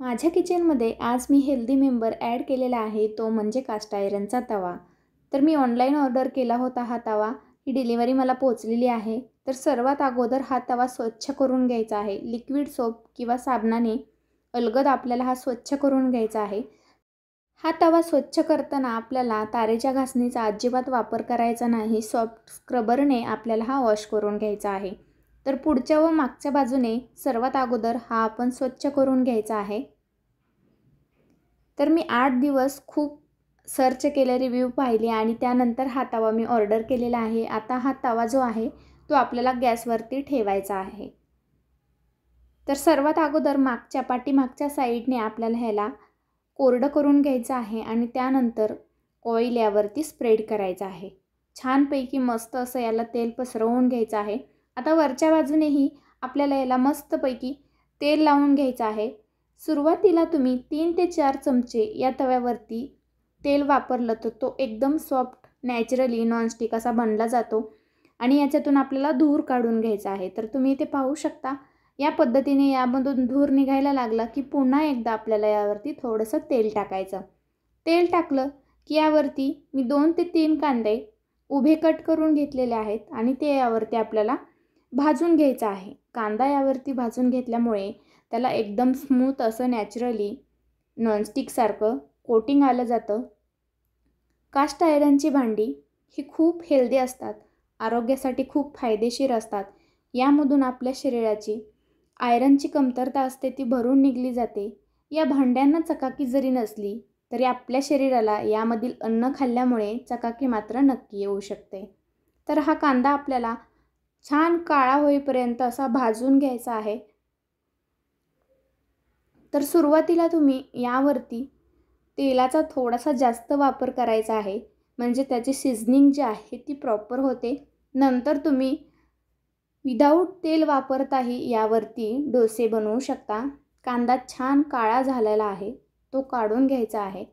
माझ्या किचनमध्ये आज मी हेल्दी मेंबर ॲड केलेला आहे तो म्हणजे कास्ट आयरनचा तवा तर मी ऑनलाईन ऑर्डर केला होता हा तवा ही डिलिव्हरी मला पोचलेली आहे तर सर्वात अगोदर हा तवा स्वच्छ करून घ्यायचा आहे लिक्विड सोप किंवा साबणाने अलगद आपल्याला हा स्वच्छ करून घ्यायचा आहे हा तवा स्वच्छ करताना आपल्याला तारेच्या घासणीचा अजिबात वापर करायचा नाही सॉफ्ट स्क्रबरने आपल्याला हा वॉश करून घ्यायचा आहे तर पुढच्या व मागच्या बाजूने सर्वात अगोदर हा आपण स्वच्छ करून घ्यायचा आहे तर मी आठ दिवस खूप सर्च केले रिव्ह्यू पाहिले आणि त्यानंतर हा तवा मी ऑर्डर केलेला आहे आता हा तवा जो आहे तो आपल्याला गॅसवरती ठेवायचा आहे तर सर्वात अगोदर मागच्या पाठीमागच्या साईडने आपल्याला ह्याला कोरडं करून घ्यायचं आहे आणि त्यानंतर ऑइल यावरती स्प्रेड करायचं आहे छानपैकी मस्त असं याला तेल पसरवून घ्यायचं आहे आता वरच्या बाजूनेही आपल्याला याला मस्तपैकी तेल लावून घ्यायचं आहे सुरुवातीला तुम्ही तीन ते चार चमचे या तव्यावरती तेल वापरलं तर तो एकदम सॉफ्ट नॅचरली नॉनस्टिक असा बनला जातो आणि याच्यातून आपल्याला धूर काढून घ्यायचा आहे तर तुम्ही ते पाहू शकता या पद्धतीने यामधून धूर निघायला लागला की पुन्हा एकदा आपल्याला यावरती थोडंसं तेल टाकायचं तेल टाकलं की यावरती मी दोन ते तीन कांदे उभे कट करून घेतलेले आहेत आणि ते यावरती आपल्याला भाजून घ्यायचा आहे कांदा यावरती भाजून घेतल्यामुळे त्याला एकदम स्मूथ असं नॅचरली नॉनस्टिकसारखं कोटिंग आलं जातं कास्ट आयरनची भांडी ही खूप हेल्दी असतात आरोग्यासाठी खूप फायदेशीर असतात यामधून आपल्या शरीराची आयरनची कमतरता असते ती भरून निघली जाते या भांड्यांना चकाकी जरी नसली तरी आपल्या शरीराला यामधील अन्न खाल्ल्यामुळे चकाकी मात्र नक्की येऊ शकते तर हा कांदा आपल्याला छान काळा होईपर्यंत असा भाजून घ्यायचा आहे तर सुरुवातीला तुम्ही यावरती तेलाचा थोडासा जास्त वापर करायचा आहे म्हणजे त्याची सिझनिंग जी आहे ती प्रॉपर होते नंतर तुम्ही विदाऊट तेल वापरताही यावरती डोसे बनवू शकता कांदा छान काळा झालेला आहे तो काढून घ्यायचा आहे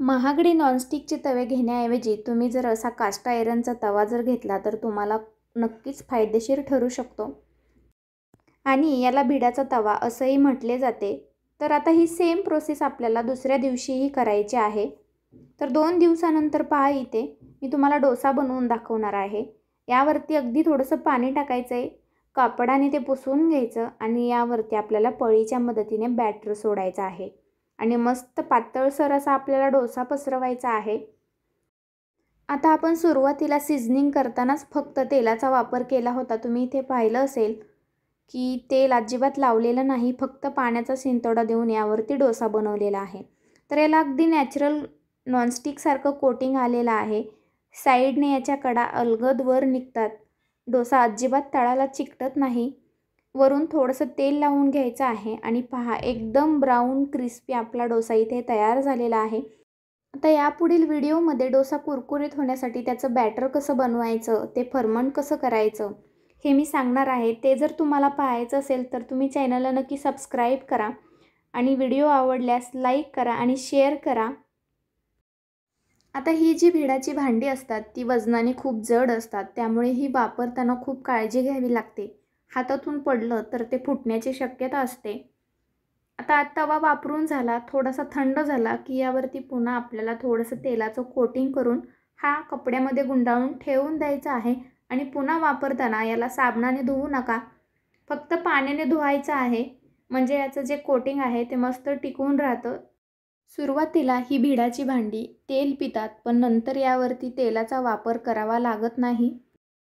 महागडी नॉनस्टिकचे तवे घेण्याऐवजी तुम्ही जर असा काष्टा आयरनचा तवा जर घेतला तर तुम्हाला नक्कीच फायदेशीर ठरू शकतो आणि याला भिडाचा तवा असंही म्हटले जाते तर आता ही सेम प्रोसेस आपल्याला दुसऱ्या दिवशीही करायची आहे तर दोन दिवसानंतर पहा इथे मी तुम्हाला डोसा बनवून दाखवणार आहे यावरती अगदी थोडंसं पाणी टाकायचं आहे कापडाने ते पुसून घ्यायचं आणि यावरती आपल्याला पळीच्या मदतीने बॅटर सोडायचं आहे आणि मस्त पातळसर असा आपल्याला डोसा पसरवायचा आहे आता आपण सुरुवातीला सिझनिंग करतानाच फक्त तेलाचा वापर केला होता तुम्ही इथे पाहिलं असेल की तेल अजिबात लावलेलं नाही फक्त पाण्याचा शिंतोडा देऊन यावरती डोसा बनवलेला आहे तर याला अगदी नॅचरल नॉनस्टिकसारखं कोटिंग आलेलं आहे साईडने याच्या कडा अलगद वर निघतात डोसा अजिबात तळाला चिकटत नाही वरून थोडंसं तेल लावून घ्यायचं आहे आणि पहा एकदम ब्राऊन क्रिस्पी आपला डोसा इथे तयार झालेला आहे आता यापुढील व्हिडिओमध्ये डोसा कुरकुरीत होण्यासाठी त्याचं बॅटर कसं बनवायचं ते फर्मंट कसं करायचं हे मी सांगणार आहे ते जर तुम्हाला पाहायचं असेल तर तुम्ही चॅनलला नक्की सबस्क्राईब करा आणि व्हिडिओ आवडल्यास लाईक करा आणि शेअर करा आता ही जी भिडाची भांडी असतात ती वजनाने खूप जड असतात त्यामुळे ही वापरताना खूप काळजी घ्यावी लागते हातातून पडलं तर ते फुटण्याची शक्यता असते आता तवा वापरून झाला थोडासा थंड झाला की यावरती पुन्हा आपल्याला थोडंसं तेलाचं कोटिंग करून हा कपड्यामध्ये गुंडाळून ठेवून द्यायचा आहे आणि पुन्हा वापरताना याला साबणाने धुवू नका फक्त पाण्याने धुवायचं आहे म्हणजे याचं जे कोटिंग आहे ते मस्त टिकून राहतं सुरुवातीला ही भिडाची भांडी तेल पितात पण नंतर यावरती तेलाचा वापर करावा लागत नाही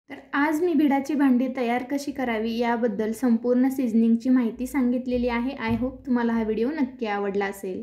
तर आज मी बिडाची भांडी तयार कशी करावी याबद्दल संपूर्ण सीझनिंगची माहिती सांगितलेली आहे आय होप तुम्हाला हा व्हिडिओ नक्की आवडला असेल